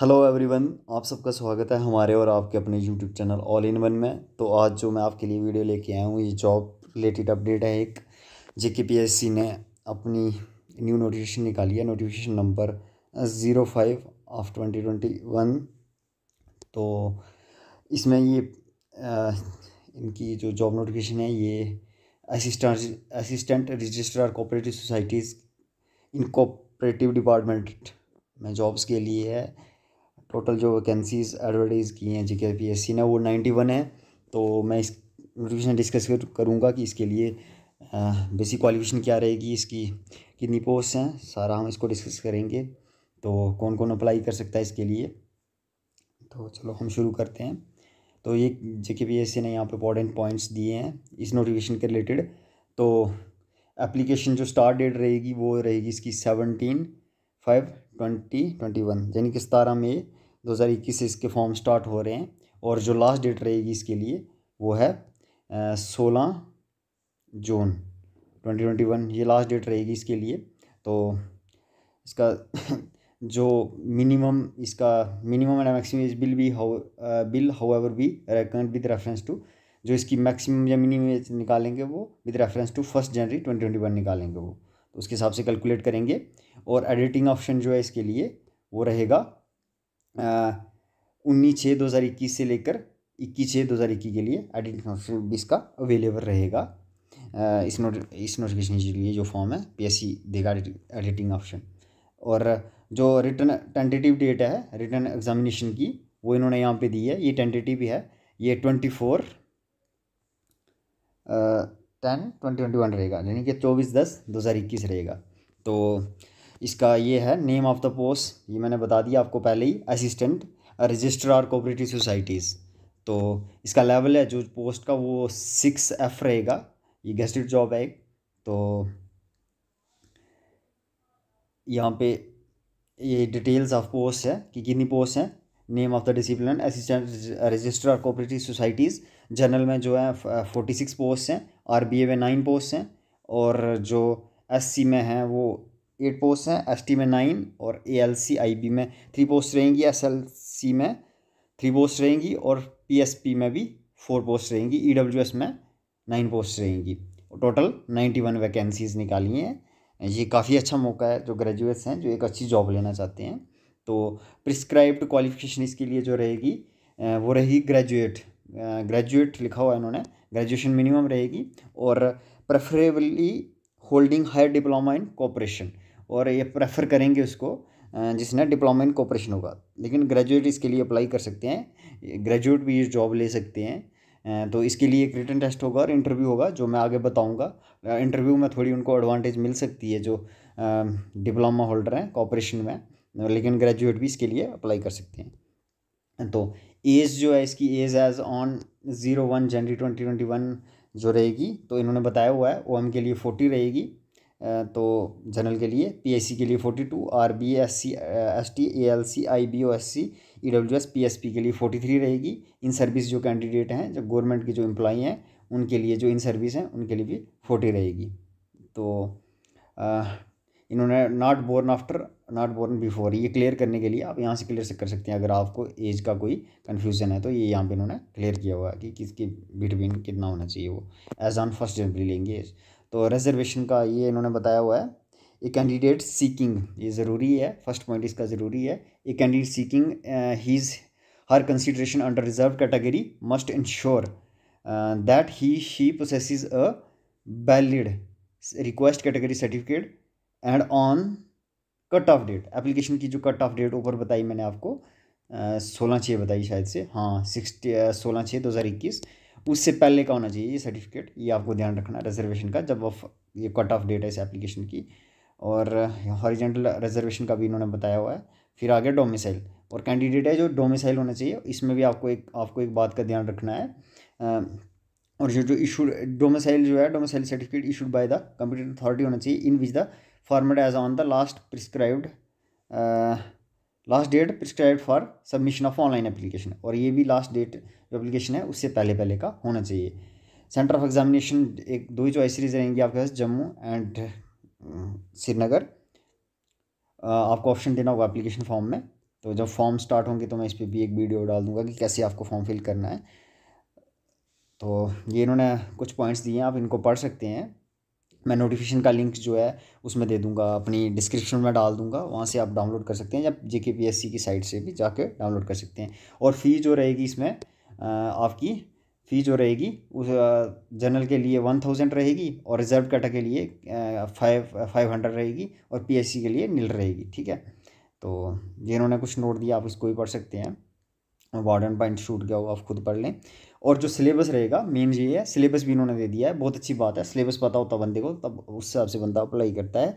hello everyone आप सबका स्वागत है हमारे और आपके अपने YouTube channel all in one में तो आज जो मैं आपके लिए वीडियो लेके आया हूँ ये जॉब रिलेटेड अपडेट है एक जे ने अपनी न्यू नोटिफिकेशन निकाली है notification number zero five of twenty twenty one तो इसमें ये आ, इनकी जो जॉब नोटिफिकेशन है ये assistant assistant registrar cooperative societies in department में जॉब्स के लिए है टोटल जो वैकेंसीज एडवर्टाइज़ की हैं जी के पी एस सी ने वो नाइन्टी वन है तो मैं इस नोटिफिकेशन डिस्कस करूँगा कि इसके लिए बेसिक क्वालिफिकेशन क्या रहेगी इसकी कितनी पोस्ट हैं सारा हम इसको डिस्कस करेंगे तो कौन कौन अप्लाई कर सकता है इसके लिए तो चलो हम शुरू करते हैं तो ये जे के पी एस सी ने यहाँ पर इंपॉर्टेंट पॉइंट्स दिए हैं इस नोटिफिकेशन के रिलेटेड तो एप्लीकेशन जो स्टार्ट डेट रहेगी वो रहेगी इसकी seventeen five twenty twenty one यानी कि सतारह मई दो हज़ार इक्कीस से इसके फॉर्म स्टार्ट हो रहे हैं और जो लास्ट डेट रहेगी इसके लिए वो है सोलह जून ट्वेंटी ट्वेंटी वन ये लास्ट डेट रहेगी इसके लिए तो इसका जो मिनिमम इसका minimum and maximum age will be how will however be recommend with reference to जो इसकी मैक्सिमम या मिनिमम एज निकालेंगे वो with reference to first January twenty twenty one निकालेंगे वो तो उसके हिसाब से कैलकुलेट करेंगे और एडिटिंग ऑप्शन जो है इसके लिए वो रहेगा उन्नीस छः दो हज़ार इक्कीस से लेकर इक्कीस छः दो हज़ार इक्कीस के लिए आई नोटिफिकेशन बीस का अवेलेबल रहेगा इस नोट इस नोटिफिकेशन के लिए जो फॉर्म है पी एस सी देगा एडिटिंग ऑप्शन और जो रिटर्न टेंटेटिव डेट है रिटर्न एग्जामिनेशन की वो इन्होंने यहाँ पे दी है ये टेंटेटिव है ये twenty four ten twenty twenty one रहेगा यानी कि चौबीस दस दो हज़ार इक्कीस रहेगा तो इसका ये है नेम ऑफ द पोस्ट ये मैंने बता दिया आपको पहले ही असिस्टेंट रजिस्ट्रार कोऑपरेटिव सोसाइटीज़ तो इसका लेवल है जो पोस्ट का वो सिक्स एफ रहेगा ये गेस्टेड जॉब है तो यहाँ पे ये डिटेल्स ऑफ पोस्ट है कि कितनी पोस्ट हैं name of the discipline assistant registrar cooperative societies general में जो है फोर्टी सिक्स पोस्ट हैं आर बी ए में नाइन पोस्ट हैं और जो एस सी में हैं वो एट पोस्ट हैं एसटी में नाइन और एएलसी आईबी में थ्री पोस्ट रहेंगी एसएलसी में थ्री पोस्ट रहेंगी और पीएसपी में भी फोर पोस्ट रहेंगी ईडब्ल्यूएस e में नाइन पोस्ट रहेंगी टोटल नाइन्टी वन वैकेंसीज़ निकाली हैं ये काफ़ी अच्छा मौका है जो ग्रेजुएट्स हैं जो एक अच्छी जॉब लेना चाहते हैं तो प्रिस्क्राइब्ड क्वालिफिकेशन इसके लिए जो रहेगी वो रहेगी ग्रेजुएट ग्रेजुएट लिखा हुआ है इन्होंने ग्रेजुएशन मिनिमम रहेगी और preferably holding higher diploma in cooperation और ये प्रेफर करेंगे उसको जिसने डिप्लोमा इन कॉपरेशन होगा लेकिन ग्रेजुएट इसके लिए अप्लाई कर सकते हैं ग्रेजुएट भी ये जॉब ले सकते हैं तो इसके लिए एक रिटर्न टेस्ट होगा और इंटरव्यू होगा जो मैं आगे बताऊंगा इंटरव्यू में थोड़ी उनको एडवांटेज मिल सकती है जो डिप्लोमा होल्डर हैं कॉपरेशन में लेकिन ग्रेजुएट भी इसके लिए अप्लाई कर सकते हैं तो एज जो है इसकी age age on zero one January twenty twenty one जो रहेगी तो इन्होंने बताया हुआ है ओ के लिए फोर्टी रहेगी तो जनरल के लिए पीएससी के लिए forty two R B S C S T A L C I B O S C E W S P S P के लिए फोर्टी थ्री रहेगी इन सर्विस जो कैंडिडेट हैं जो गवर्नमेंट की जो एम्प्लॉई हैं उनके लिए जो इन सर्विस हैं उनके लिए भी फोर्टी रहेगी तो इन्होंने not born after not born before ये क्लियर करने के लिए आप यहाँ से क्लियर से कर सकते हैं अगर आपको एज का कोई कन्फ्यूज़न है तो ये यहाँ पे इन्होंने क्लियर किया हुआ है कि किसके बिटवीन कितना होना चाहिए वो एज ऑन फर्स्ट जनवरी लेंगे तो रिजर्वेशन का ये इन्होंने बताया हुआ है ए कैंडिडेट सीकिंग ये ज़रूरी है फर्स्ट पॉइंट इसका ज़रूरी है a candidate seeking his her consideration under reserve category must ensure that he she is a valid request category certificate and on cut off date application की जो cut off date ऊपर बताई मैंने आपको uh, सोलह छः बताई शायद से हाँ सिक्सटी uh, सोलह छः दो हज़ार इक्कीस उससे पहले का होना चाहिए ये सर्टिफिकेट ये आपको ध्यान रखना रिजर्वेशन का जब ऑफ ये कट ऑफ डेट है इस एप्लीकेशन की और हॉरिजेंटल रिजर्वेशन का भी इन्होंने बताया हुआ है फिर आ गया डोमिसाइल और कैंडिडेट है जो डोमिसाइल होना चाहिए इसमें भी आपको एक आपको एक बात का ध्यान रखना है और जो जो इशूड डोमिसाइल जो है domicile certificate issued by the computer authority होना चाहिए in which the format as on the last prescribed last date prescribe for submission of online application और ये भी लास्ट डेट जो एप्लीकेशन है उससे पहले पहले का होना चाहिए सेंटर ऑफ एग्जामिनेशन एक दो ही चॉइस सीरीज रहेंगी आपके पास जम्मू एंड श्रीनगर आपको ऑप्शन देना होगा एप्लीकेशन फॉर्म में तो जब फॉर्म स्टार्ट होंगे तो मैं इस पर भी एक वीडियो डाल दूंगा कि कैसे आपको फॉर्म फिल करना है तो ये इन्होंने कुछ पॉइंट्स दिए हैं आप इनको पढ़ सकते हैं मैं नोटिफिकेशन का लिंक जो है उसमें दे दूंगा अपनी डिस्क्रिप्शन में डाल दूंगा वहाँ से आप डाउनलोड कर सकते हैं या जे के पी एस सी की साइट से भी जाके डाउनलोड कर सकते हैं और फ़ी जो रहेगी इसमें आपकी फ़ी जो रहेगी उस जनरल के लिए वन थाउजेंड रहेगी और रिजर्व कैटा के लिए फाइव फाइव हंड्रेड रहेगी और पी एस सी के लिए नील रहेगी ठीक है तो जिन्होंने कुछ नोट दिया आप उसको भी पढ़ सकते हैं वार्डन पॉइंट शूट गया होगा आप खुद पढ़ लें और जो सिलेबस रहेगा मेन ये है सिलेबस भी इन्होंने दे दिया है बहुत अच्छी बात है सिलेबस पता होता बंदे को तब उस हिसाब से बंदा अप्लाई करता है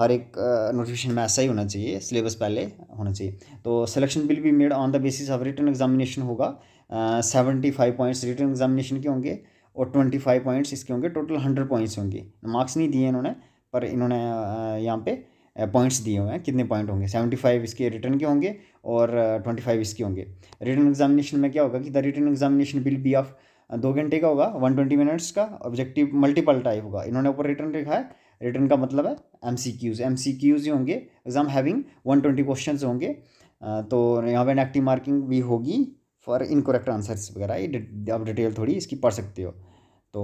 हर एक नोटिफिकेशन में ऐसा ही होना चाहिए सिलेबस पहले होना चाहिए तो selection will be made on the basis of written examination होगा seventy five points written examination के होंगे और ट्वेंटी फाइव पॉइंट्स इसके होंगे टोटल हंड्रेड पॉइंट्स होंगे मार्क्स नहीं दिए इन्होंने पर इन्होंने यहाँ पे पॉइंट्स दिए हुए हैं कितने पॉइंट होंगे सेवेंटी फाइव इसके रिटर्न के होंगे और ट्वेंटी फाइव इसके होंगे रिटर्न एग्जामिनेशन में क्या होगा कि the written examination will be of दो घंटे का होगा वन ट्वेंटी मिनट्स का ऑब्जेक्टिव मल्टीपल टाइप होगा इन्होंने ऊपर रिटर्न लिखा है रिटर्न का मतलब है M C Qs M C Qs ही होंगे exam having one twenty question होंगे तो यहाँ पर नेगेटिव मार्किंग भी होगी फॉर इनकोरेक्ट आंसर्स वगैरह ये आप डिटेल थोड़ी इसकी पढ़ सकते हो तो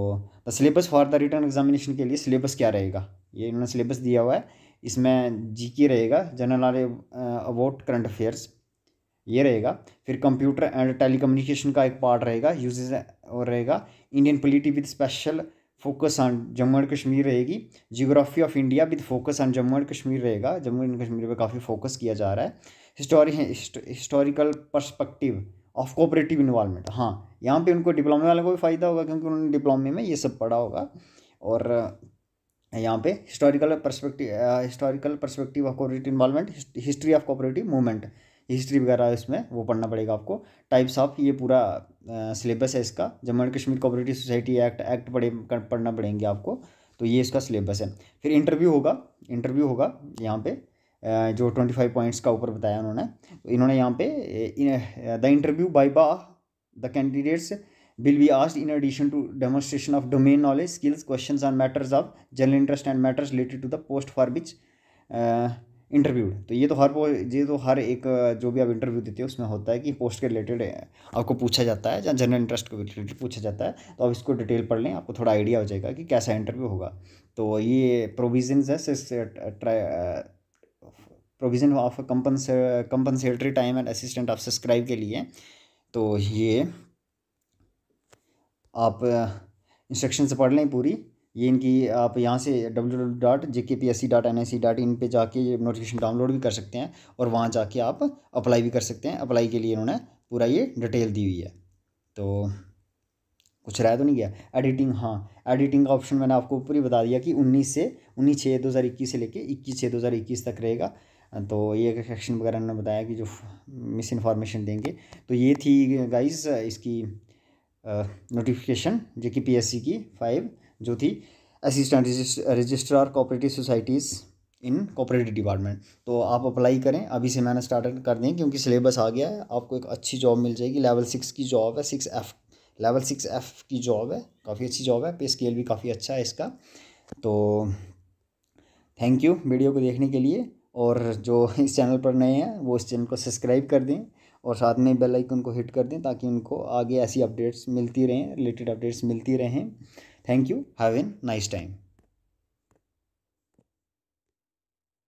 the syllabus for the written examination के लिए सिलेबस क्या रहेगा ये इन्होंने सिलेबस दिया हुआ है इसमें जी की रहेगा general knowledge about current affairs ये रहेगा फिर कंप्यूटर एंड टेली का एक पार्ट रहेगा यूजेज और रहेगा Indian polity with special focus on Jammu and Kashmir रहेगी geography of India with focus on Jammu and Kashmir रहेगा जम्मू एंड कश्मीर पर काफ़ी फोकस किया जा रहा है history historical perspective of cooperative involvement हाँ यहाँ पे उनको डिप्लोमे वाले को भी फ़ायदा होगा क्योंकि उन्होंने डिप्लोमे में ये सब पढ़ा होगा और यहाँ पे historical perspective historical perspective of cooperative involvement history of cooperative movement history वगैरह इसमें वो पढ़ना पड़ेगा आपको टाइप्स ऑफ ये पूरा सिलेबस uh, है इसका Jammu and Kashmir cooperative society act act पढ़े पढ़ना पड़ेंगे आपको तो ये इसका सिलेबस है फिर इंटरव्यू होगा इंटरव्यू होगा यहाँ पे uh, जो ट्वेंटी फाइव पॉइंट्स का ऊपर बताया उन्होंने तो इन्होंने यहाँ पे द इंटरव्यू बाई बा the candidates will be asked in addition to demonstration of domain knowledge skills questions on matters of general interest and matters related to the post for which interview uh, तो ये तो हर वो ये तो हर एक uh, जो भी आप इंटरव्यू देते हो उसमें होता है कि पोस्ट के रिलेटेड uh, आपको पूछा जाता है या जनरल इंटरेस्ट के रिलेटेड पूछा जाता है तो आप इसको डिटेल पढ़ लें आपको थोड़ा आइडिया हो जाएगा कि कैसा इंटरव्यू होगा तो ये प्रोविजन है provision of compensatory time and assistant of subscribe के लिए तो ये आप इंस्ट्रक्शन से पढ़ लें पूरी ये इनकी आप यहाँ से W W dot J K P S C dot N I C dot in पर जाके नोटिफिकेशन डाउनलोड भी कर सकते हैं और वहाँ जाके आप अप्लाई भी कर सकते हैं अप्लाई के लिए इन्होंने पूरा ये डिटेल दी हुई है तो कुछ रह तो नहीं गया एडिटिंग हाँ एडिटिंग का ऑप्शन मैंने आपको पूरी बता दिया कि उन्नीस से उन्नीस छः दो हज़ार इक्कीस से लेके इक्कीस छः दो हज़ार इक्कीस तक रहेगा तो ये एक्शन वगैरह उन्होंने बताया कि जो मिस इन्फॉर्मेशन देंगे तो ये थी गाइस इसकी नोटिफिकेशन जो कि पीएससी की फाइव जो थी assistant registrar cooperative societies in cooperative department तो आप अप्लाई करें अभी से मैंने स्टार्ट कर दें क्योंकि सिलेबस आ गया है आपको एक अच्छी जॉब मिल जाएगी लेवल सिक्स की जॉब है six F level six F की जॉब है काफ़ी अच्छी जॉब है पे स्केल भी काफ़ी अच्छा है इसका तो थैंक यू वीडियो को देखने के लिए और जो इस चैनल पर नए हैं वो इस चैनल को सब्सक्राइब कर दें और साथ में बेल आइकन को हिट कर दें ताकि उनको आगे ऐसी अपडेट्स मिलती रहें रिलेटेड अपडेट्स मिलती रहें thank you have an nice time